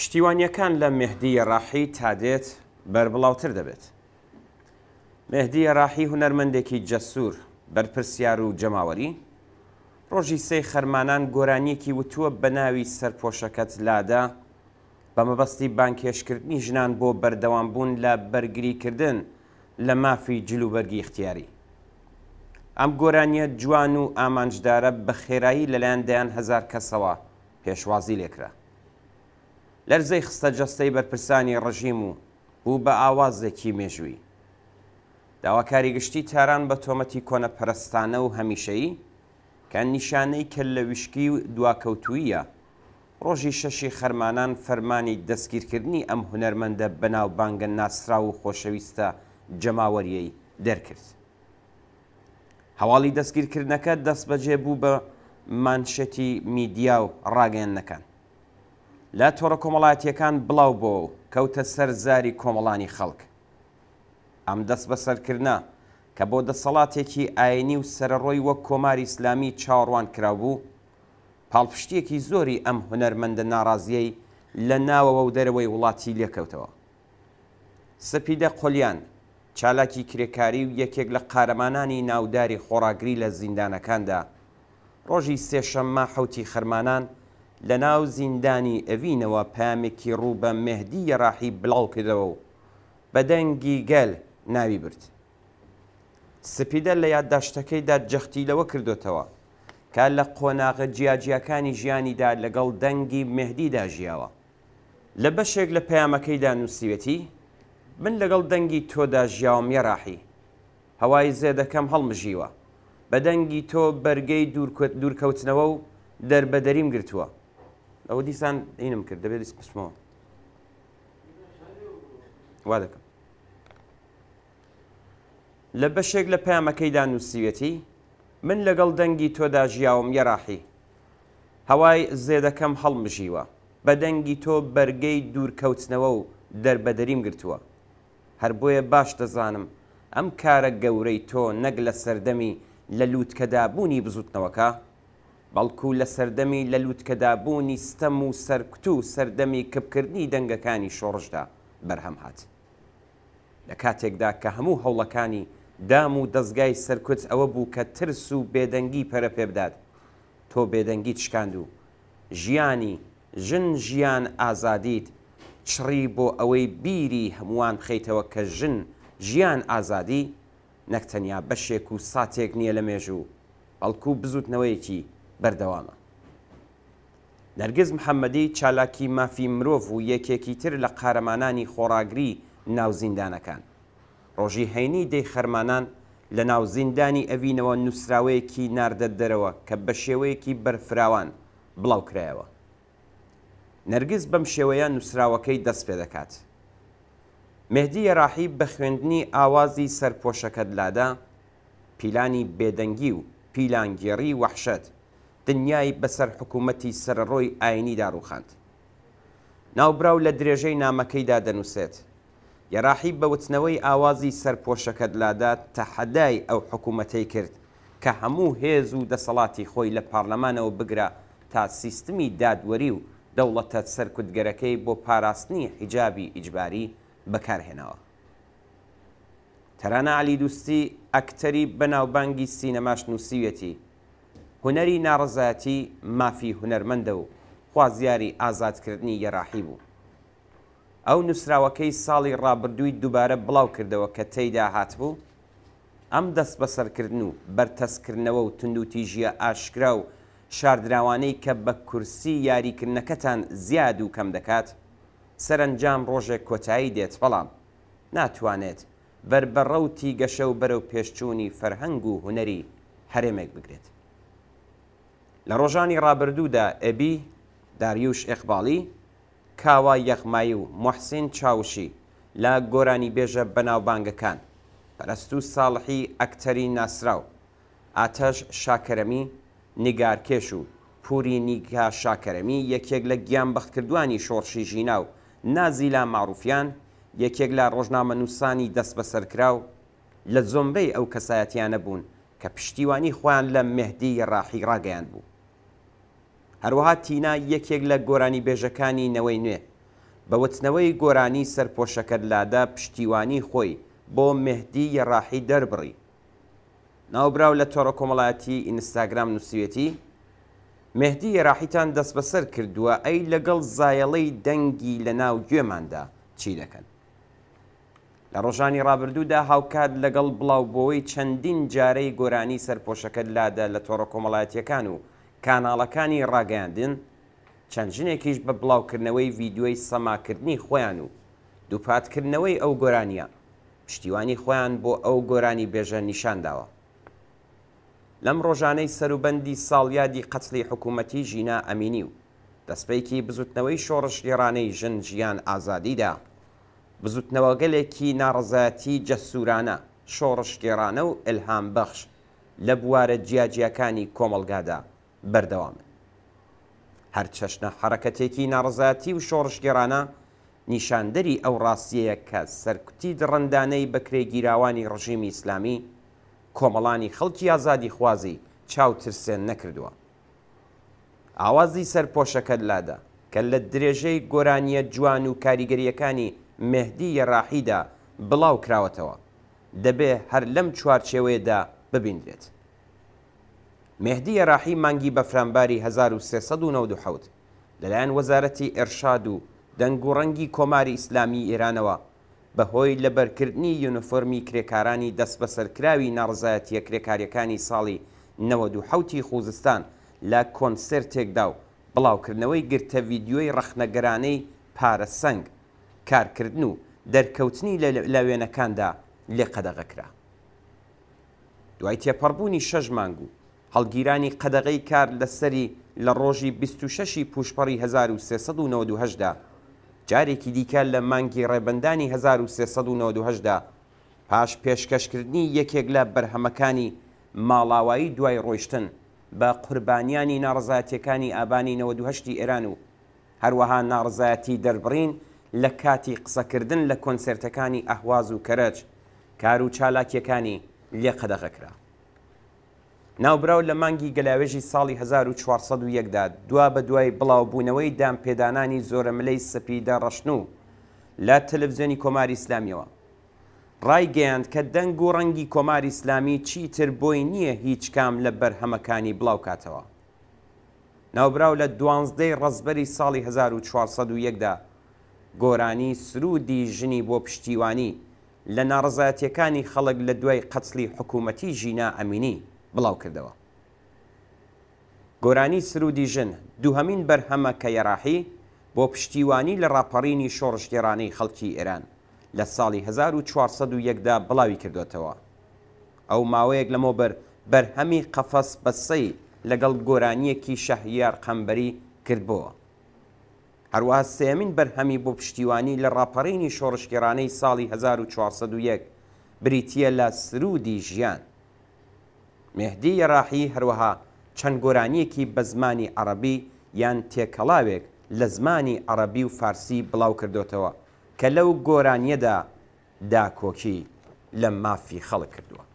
پشتیوانیەکان لە مهدی ڕاحی تا دێت بربڵاوتر دەبێت. مهدی ڕاحی هوەرمەندێکی جەسوور بەرپرسیار و جەماوەری، ڕۆژی سێ خەرمانان گۆرانیەکی وتووە بە ناوی سەرپۆشەکەت لادا بە مەبەستی بانکێشکردنی ژنان بۆ بەردەوامبوون لە بەرگریکردن لە مافی جلوبەرگی اختیاری. ئەم گۆرانیە جوان و ئامانجدارە بە خێرایی لەلایەن دەیان هزار کەسەوە پێشوازی لێکرا. لەرزەی خستە جەستەی بەرپرسانی ڕژیم و بوو بە ئاوازێکی مێژووی داواکاری گشتی تاران بە تۆمەتی کۆنە پەرستانە و هەمیشەیی کە نیشانەی کە لە وشکی و دواکەوتوویە ڕۆژی شەشی خەرمانان فەرمانی دەستگیرکردنی ئەم هوەرمەندە بەناوبانگە ناسرا و خۆشەویستە جەماوەریەی دەرکرد. هەواڵی دەستگیرکردنەکە دەست بەجێ بوو بە مانشەتی میدیا و ڕاگەیانەکان. لە تۆڕە کۆمەڵاتیەکان بڵاو بۆ کەوتە سەر زاری کۆمەڵانی خەڵک ئەم دەست بەسەرکردە کە بۆ دەسەڵاتێکی ئاینی و سەرڕۆی وەک کۆماری ئسلامی چاوەڕوان کرابوو پاڵپشتێکی زۆری ئەم هوەرمەندە ناڕازیەی لە ناوەوە و دەرەوەی وڵاتی لێکەوتەوە سەپیدە قۆلیان چالاکی کرێکاری و یەکێک لە قارەمانانی ناوداری خۆراگری لە زیندانەکاندا ڕۆژی سێشەممە حوتی خەرمانان لە ناو زیندانی ئەوینەوە پامێکی ڕوو بە مهدی ڕاحی بڵاو کردەوە و بە دەنگی گەل ناوی برد. سپیدە لە یادداشتەکەیدا جەختیلەوە کردوتەوە کە لە قۆناغە جیاجیەکانی ژیانیدا لەگەڵ دەنگی مهدیدا ژیاوە. لە بەشێک لە پەیامەکەیدا نووسیەتی من لەگەڵ دەنگی تۆدا ژیاوم یەڕاحی هەوای زێدەکەم هەڵمژیوە بە دەنگی تۆ بەرگەی دوورکوت دوورکەوتنەوە و دەربەدەریم گرتووە ئەوە دیسان عینم کرد دەبێت دیست پسمەوە وا دەکەم لە بەشێک لە پامەکەیدا نووسیەتی من لەگەڵ دەنگی تۆدا ژیاوم یەراحی هەوای زێدەکەم هەڵمژیوە بە دەنگی تۆ بەرگەی دوورکەوتنەوە و دەربەدەریم گرتووە هەر بۆیە باش دەزانم ئەم کارە گەورەی تۆ نەک لە سەردەمی لە لووتکەدا بوونی بزوتنەوەکە بەڵکو لە سەردەمی لە لووتکەدابوونی ستەم و سەرکتو و سەردەمی کپکردنی دەنگەکانی شۆڕشدا بەرهەم هات. لە کاتێکدا کە هەموو هەوڵەکانی دام و دەستگای سەرکوت ئەوە بوو کە ترس و بێدەنگی پەرە پێ بدات تۆ بێدەنگی چکاند و ژیانی ژن ژیان ئازادیت چڕی بۆ ئەوەی بیری هەمووان بخەیتەوە کە ژن ژیان ئازادی نەکتەنیا بەشێک و ساتێک نییە لە مێژوو بەڵکو بزوتنەوەیەکی بەردەوامە نەرگز محەممەدی چالاکی مافی مرۆڤ و یەکێکی تر لە قارەمانانی خۆراگری ناوزیندانەکان ڕۆژی هەینی دەی خەرمانان لە ناوزیندانی ئەوینەوە نووسراوەیەکی ناردە دەرەوە کە بە شێوەیەکی بەرفراوان بڵاوکرایەوە نەرگز بەم شێوەیە نووسراوەکەی دەست پێ دەکات مهدی ڕاحی بە خوێندنی ئاوازی سەرپۆشەکەت لادا پیلانی بێدەنگی و پیلانگێڕی وەحشت دنیای بەسەر حکوومەتی سەرڕۆی ئاینی داڕوخاند. ناوبراو لە درێژەی نامەکەیدا دەنووسێت. یاراحی بە وتنەوەی ئاوازی سەرپۆشەکەت لادا تەحەدای ئەو حکوومەتەی کرد کە هەموو هێز و دەسەڵاتی خۆی لە پارلەمانەوە بگرە تا سیستمی دادوەری و دەوڵەتە سەرکوتگەرەکەی بۆ پاراستنی حیجابی ئیجباری بەکارهێنەوە. تەرانە علی دوستی ئەکتەری بەناوبانگی سینەماش نووسویەتی هوەری ناڕزایەتی مافی هوەرمەندە و خوازیاری ئازادکردنی یەراحی بوو. ئەو نووسراوەکەی ساڵی ڕابردووی دووبارە بڵاو کردەوە کە تێیدا هاتبوو، ئەم دەست بەسەرکردن و بەرتەسکردنەوە و تونندوتیژیە ئاشکرا و شاردراوانەی کە بە کورسی یاریکردنەکەتان زیاد و کەم دەکات، سەرنجام ڕۆژێک کۆتایی دێت بەڵام ناتوانێت بربەڕەوتی گەشە و بەرەو پێشچوونی فەرهەنگ و هوەری هەرێمێک بگرێت. لە ڕۆژانی ڕابردوودا ئەبی داریوش ئەخباڵی کاوا یەخمایی و محسین چاوشی لە گۆرانی بێژە بەناوبانگەکان پەرست و ساڵحی ئەکتەری ناسراو ئاتەش شاکەرەمی نیگارکێش و پوری نیگا شاکەرەمی یەکێک لە گیان بەختکردوانی شۆڕشی ژینا و نازیلا ماروفیان یەکێک لە ڕۆژنامە نووسانی دەست بەسەرکرا و لە زۆمبەی ئەو کەسایەتیانە بوون کە پشتیوانی خۆیان لە مهدی ڕاحی ڕاگەیان بوو هەروەها تینا یەکێک لە گۆرانی بێژەکانی نەوەی نوێ بە وتنەوەی گۆرانی سەرپۆشەکەت لادا پشتیوانی خۆی بۆ مهدی یەڕاحی دەربڕی ناوبراو لە تۆڕە کۆمەڵایەتی ئینستاگرام نووسویەتی مهدی یەراحیتان دەست بەسەر کردووە ئەی لەگەڵ زایەڵەی دەنگی لە ناو گوێماندا چی دەکەن لە ڕۆژانی ڕابردوودا هاوکات لەگەڵ بڵاوبەوەی چەندین جارەی گۆرانی سەرپۆشەکەت لادا لە تۆڕە کۆمەڵایەتیەکان و کاناڵەکانی ڕاگەاندن چەند ژنێکیش بە بڵاوکردنەوەی ڤیددیوی سەماکردنی خۆیان و دووپاتکردنەوەی ئەو گۆرانیە پشتیوانی خۆیان بۆ ئەو گۆرانی بێژە نیشانداوە لەم ڕۆژانەی سەروبەندی ساڵیادی قەتلی حکوومەتی ژینا ئەمینی و دەستپێکی بزوتنەوەی شۆڕش ئێرانەی ژن ژیان ئازادیدا بزوتنەوە گەلێکی ناڕزایەتی جەسوورانە شۆڕشگێرانە و ئلهام بەخش لە بوارە جیاجیەکانی کۆمەلگادا بەردەوامن هەر چەشنە حرەکەتێکی ناڕزاتی و شۆڕشگەرانە نیشاندەری ئەو ڕاستیەیە کە سەرکوتی دڕندانەی بەکرێگیراوانی ڕژیمی ئیسلامی کۆمەڵانی خەڵکی ئازادی خوازی چاوترسێن نەکردووە ئاوازی سەرپۆشەکەت لادا کە لە درێژەی گۆرانیە جوان و کاریگەریەکانی مهدی ڕاحیدا بڵاو کراوەتەوە دەبێ هەر لەم چوارچێوەیەدا ببیندرێت. مهدیە ڕاحی مانگی بە فرانباری 1970 لەلایەن وەزارەتی ئێرشاد و دەنگ و ڕەنگی کۆماری ئیسلامی ئێرانەوە بەهۆی لەبەرکردنی یونفۆرمی کرێکارانی دەست بە سەرکراوی ناڕزایەتیە کرێکاریەکانی ساڵی 1970 خوزستان لە کۆنسرتێکدا و بڵاوکردنەوەی گرتە ویددیۆی ڕەخنەگەرانەی پارەسەنگ کارکردن و دەرکەوتنی لە وێنەکاندا لێ قەدەغەکرا. دوای تێپەڕبوونی شەژ مانگ و هەڵگیرانی قەدەغی کار لەسەری لە ڕۆژی 26 پوشپەڕی 1970دا جارێکی دیکە لە مانگی ڕێبندانی 1970دا پاش پێشکەشکردنی یەکێک لە بەرهەمەکانی ماڵاوایی دوای ڕۆیشتن بە قوربانیانی ناڕزاتیەکانی ئابانی 1970 ئێران و هەروەها ناڕزایەتی دەربڕین لە کاتی قسەکردن لە کۆنسرتەکانی ئەهواز و کەرەج کار و چالاکیەکانی لێ قەدەغەکرا ناوبراو لە مانگی گەلاوێژی ساڵی 1940دا دوا بە دوای بڵاوبوونەوەی دام پێدانانی زۆرەمەلەی سەپیدا ڕەشن و لە تەلەڤزیۆنی کۆماری ئسلامیەوە ڕایگەیاند کە دەنگ و ڕەنگی کۆماری ئسلامی چیتر بۆی نییە هیچ کام لە بەرهەمەکانی بڵاوکاتەوە ناوبراو لە دوانزدەی ڕزبەری ساڵی 1940دا گۆرانی سرودی ژنی بۆ پشتیوانی لە ناڕزایەتیەکانی خەڵک لە دوای قەتلی حکوومەتی ژینا ئەمینی بڵاو کردەوە. گۆرانی سرودی ژن دووهەمین بەرهەمە کە یەراحی بۆ پشتیوانی لە ڕاپەڕینی شۆڕشگێرانەی خەڵکی ئێران لە ساڵی 1940دا بڵاوی کردوێتەوە. ئەو ماوەیەک لەمەوبەر بەرهەمی قەفەس بەسەی لەگەڵ گۆرانیەکی شەهیار قەمبەری کردبووە. هەروەها سێمین بەرهەمی بۆ پشتیوانی لە ڕاپەڕینی شۆڕشگێرانەی ساڵی 1940 بریتە لە سرودی ژیان مهدی یەڕاحی هەروەها چەند گۆرانیەکی بە زمانی عەربی یان تێکەڵاوێک لە زمانی عەربی و فارسی بڵاو کردوتەوە کە لەو گۆرانیەدا داکۆکی لە مافی خەڵک کردووە